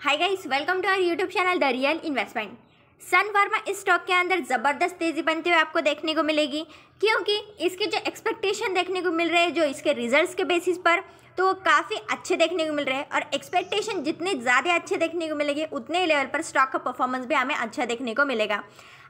hi guys welcome to our YouTube channel the real investment Sun Pharma इस stock के अंदर ज़बरदस्त तेज़ी बनते हुए आपको देखने को मिलेगी क्योंकि इसके जो एक्सपेक्टेशन देखने को मिल रहे हैं जो इसके रिजल्ट्स के बेसिस पर तो काफ़ी अच्छे देखने को मिल रहे हैं और एक्सपेक्टेशन जितने ज़्यादा अच्छे देखने को मिलेंगे उतने लेवल पर स्टॉक का परफॉर्मेंस भी हमें अच्छा देखने को मिलेगा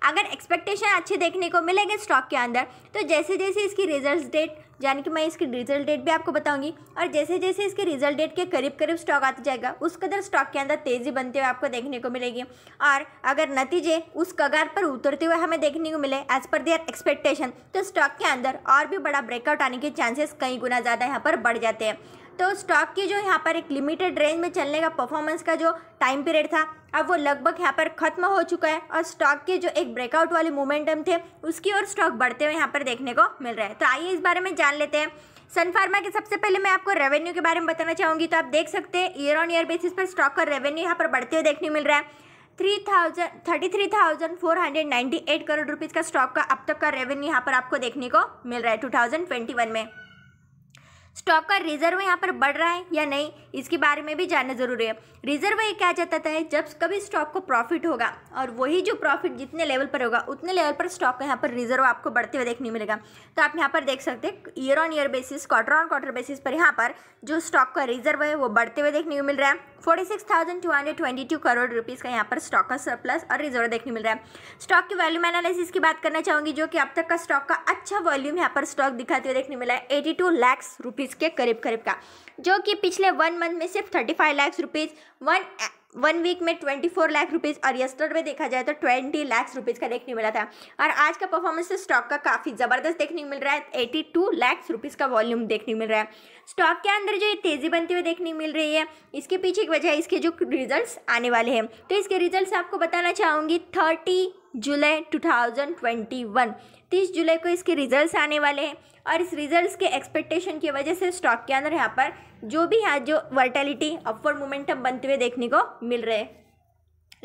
अगर एक्सपेक्टेशन अच्छे देखने को मिलेंगे स्टॉक के अंदर तो जैसे जैसे इसकी रिजल्ट डेट यानी कि मैं इसकी रिजल्ट डेट भी आपको बताऊंगी और जैसे जैसे इसके रिजल्ट डेट के करीब करीब स्टॉक आता जाएगा उस कदर स्टॉक के अंदर तेज़ी बनते हुए आपको देखने को मिलेगी और अगर नतीजे उस कगार पर उतरते हुए हमें देखने को मिले एज पर देयर एक्सपेक्टेशन तो स्टॉक के अंदर और भी बड़ा ब्रेकआउट आने के चांसेस कई गुना ज़्यादा यहाँ पर बढ़ जाते हैं तो स्टॉक की जो यहाँ पर एक लिमिटेड रेंज में चलने का परफॉर्मेंस का जो टाइम पीरियड था अब वो लगभग यहाँ पर खत्म हो चुका है और स्टॉक के जो एक ब्रेकआउट वाले मोमेंटम थे उसकी ओर स्टॉक बढ़ते हुए यहाँ पर देखने को मिल रहा है तो आइए इस बारे में जान लेते हैं सन फार्मा के सबसे पहले मैं आपको रेवेन्यू के बारे में बताना चाहूँगी तो आप देख सकते हैं ईयर ऑन ईयर बेसिस पर स्टॉक का रेवेन्यू यहाँ पर बढ़ते हुए देखने मिल रहा है three thousand thirty three thousand four hundred ninety eight crore rupees का स्टॉक का अब तक का रेवेन्यू यहाँ पर आपको देखने को मिल रहा है टू थाउजेंड ट्वेंटी वन में स्टॉक का रिजर्व यहाँ पर बढ़ रहा है या नहीं इसके बारे में भी जानना जरूरी है रिजर्व ये क्या जाता है जब कभी स्टॉक को प्रॉफिट होगा और वही जो प्रॉफिट जितने लेवल पर होगा उतने लेवल पर स्टॉक का यहाँ पर रिजर्व आपको बढ़ते हुए देखने मिलेगा तो आप यहाँ पर देख सकते हैं year on year basis quarter on quarter basis पर यहाँ पर जो स्टॉक का रिजर्व है वो बढ़ते हुए देखने को मिल रहा है 46,222 करोड़ रुपीस का यहाँ पर स्टॉक का सरप्लस और रिजर्व देखने मिल रहा है स्टॉक की वॉल्यूम एनालिसिस की बात करना चाहूँगी जो कि अब तक का स्टॉक का अच्छा वॉल्यूम यहाँ पर स्टॉक दिखाते हुए देखने मिला है 82 टू रुपीस के करीब करीब का जो कि पिछले वन मंथ में सिर्फ 35 lakhs rupees one one week में ट्वेंटी फोर लाख रुपीज़ और यस्टर में देखा जाए तो ट्वेंटी लाख रुपीज़ का देखने मिला था और आज का परफॉर्मेंस स्टॉक का काफ़ी ज़बरदस्त देखने मिल रहा है एटी टू लाख रुपीज़ का वॉल्यूम देखने मिल रहा है स्टॉक के अंदर जो ये तेज़ी बनती हुई देखने मिल रही है इसके पीछे की वजह इसके जो रिजल्ट आने वाले हैं तो इसके रिजल्ट आपको बताना चाहूँगी thirty July two thousand twenty one तीस जुलाई को इसके रिजल्ट्स आने वाले हैं और इस रिजल्ट्स के एक्सपेक्टेशन की वजह से स्टॉक के अंदर यहाँ पर जो भी यहाँ जो वर्टेलिटी अपवर्ड मोमेंटम बनते हुए देखने को मिल रहे हैं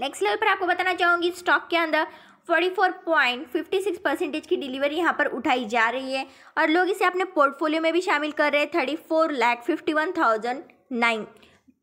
नेक्स्ट लेवल पर आपको बताना चाहूँगी स्टॉक के अंदर 44.56 परसेंटेज की डिलीवरी यहाँ पर उठाई जा रही है और लोग इसे अपने पोर्टफोलियो में भी शामिल कर रहे हैं thirty four lakh fifty one thousand nine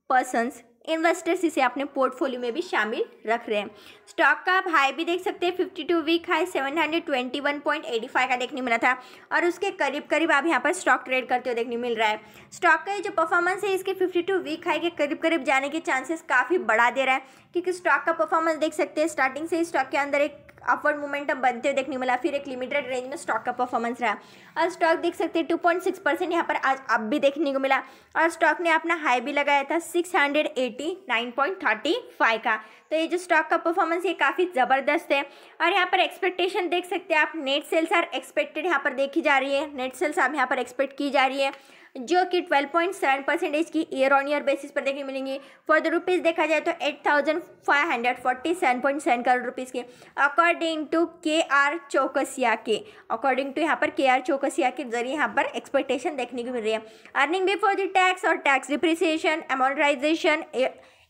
persons investors इसे अपने पोर्टफोलियो में भी शामिल रख रहे हैं स्टॉक का आप हाई भी देख सकते हैं fifty two week high seven hundred twenty one point eighty five का देखने मिला था और उसके करीब करीब आप यहाँ पर स्टॉक ट्रेड करते हुए देखने मिल रहा है स्टॉक का ये जो परफॉर्मेंस है इसके फिफ्टी टू वीक हाई के करीब करीब जाने के चांसेस काफ़ी बढ़ा दे रहा है क्योंकि स्टॉक का परफॉर्मेंस देख सकते हैं स्टार्टिंग से ही स्टॉक के अंदर एक अपवर्ड मोमेंटम बनते हुए देखने मिला फिर एक लिमिटेड रेंज में स्टॉक का परफॉर्मेंस रहा और स्टॉक देख सकते हैं टू पॉइंट सिक्स परसेंट यहाँ पर आज अब भी देखने को मिला और स्टॉक ने अपना हाई भी लगाया था six hundred eighty nine point thirty five का तो ये जो स्टॉक का परफॉर्मेंस ये काफ़ी ज़बरदस्त है और यहाँ पर एक्सपेक्टेशन देख सकते हैं आप नेट सेल्स आर एक्सपेक्टेड यहाँ पर देखी जा रही है नेट सेल्स आप यहाँ पर एक्सपेक्ट की जा रही है जो कि 12.7 परसेंटेज की ईयर ऑन ईयर बेसिस पर देखने मिलेंगी फॉर द रुपीज़ देखा जाए तो 8,547.7 करोड़ रुपीज़ के according to K R Choksey के अकॉर्डिंग टू यहाँ पर के आर चौकसिया के जरिए यहाँ पर एक्सपेक्टेशन देखने को मिल रही है अर्निंग बिफोर द टैक्स और tax depreciation amortization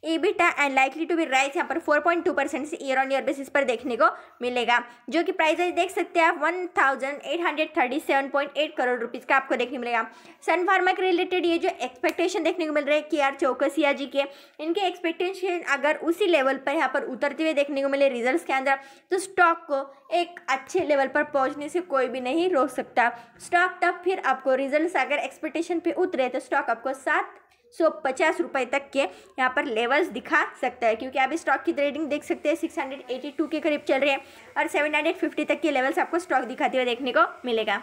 EBITDA and likely to be rise यहाँ पर फोर पॉइंट टू परसेंट से ईयर ऑन ईयर बेसिस पर देखने को मिलेगा जो कि प्राइस देख सकते हैं आप one thousand eight hundred thirty seven point eight crore rupees का आपको देखने मिलेगा सन फार्मा के रिलेटेड ये जो एक्सपेक्टेशन देखने को मिल रहा है के आर चौकसिया जी के इनके एक्सपेक्टेशन अगर उसी लेवल पर यहाँ पर उतरते हुए देखने को मिले रिजल्ट के अंदर तो स्टॉक को एक अच्छे लेवल पर पहुँचने से कोई भी नहीं रोक सकता स्टॉक तब फिर आपको रिजल्ट अगर एक्सपेक्टेशन पर उतरे तो स्टॉक आपको सात सो पचास रुपये तक के यहाँ पर लेवल्स दिखा सकता है क्योंकि आप स्टॉक की रेडिंग देख सकते हैं सिक्स हंड्रेड एटी टू के करीब चल रहे हैं और सेवन हंड्रेड फिफ्टी तक के लेवल्स आपको स्टॉक दिखाते हुए देखने को मिलेगा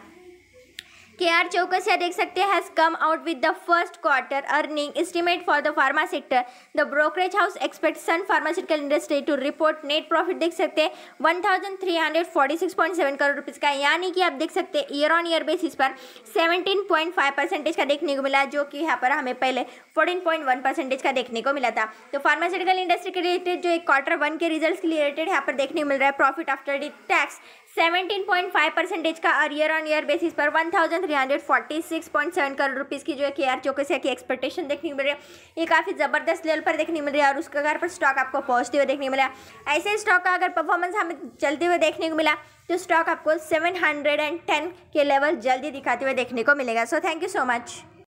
के आर चौकसिया देख सकते हैं has come out with the first quarter earning estimate for the pharma sector the brokerage house expect Sun pharmaceutical industry to report net profit देख सकते हैं one thousand three hundred forty six point seven crore rupees का यानी कि आप देख सकते हैं ईयर ऑन ईयर बेसिस पर सेवेंटीन पॉइंट फाइव परसेंटेज का देखने को मिला जो कि यहाँ पर हमें पहले फोर्टीन पॉइंट वन परसेंटेज का देखने को मिला था तो फार्मास्यूटिकल इंडस्ट्री के रिलेटेड जो एक क्वार्टर वन के रिजल्ट के रिलेटेड यहाँ पर देखने को मिल रहा है प्रॉफिट आफ्टर टैक्स 17.5 परसेंटेज का और ईयर ऑन ईयर बेसिस पर 1346.7 करोड़ रुपीस की जो है के आर चौके से एक्सपेक्टेशन देखने मिल रही है ये काफ़ी ज़बरदस्त लेवल पर देखने मिल रही है और उसके आधार पर स्टॉक आपको पहुँचते हुए देखने को मिला ऐसे स्टॉक का अगर परफॉर्मेंस हमें चलते हुए देखने को मिला तो स्टॉक आपको सेवन के लेवल जल्दी दिखाते हुए देखने को मिलेगा so thank you so much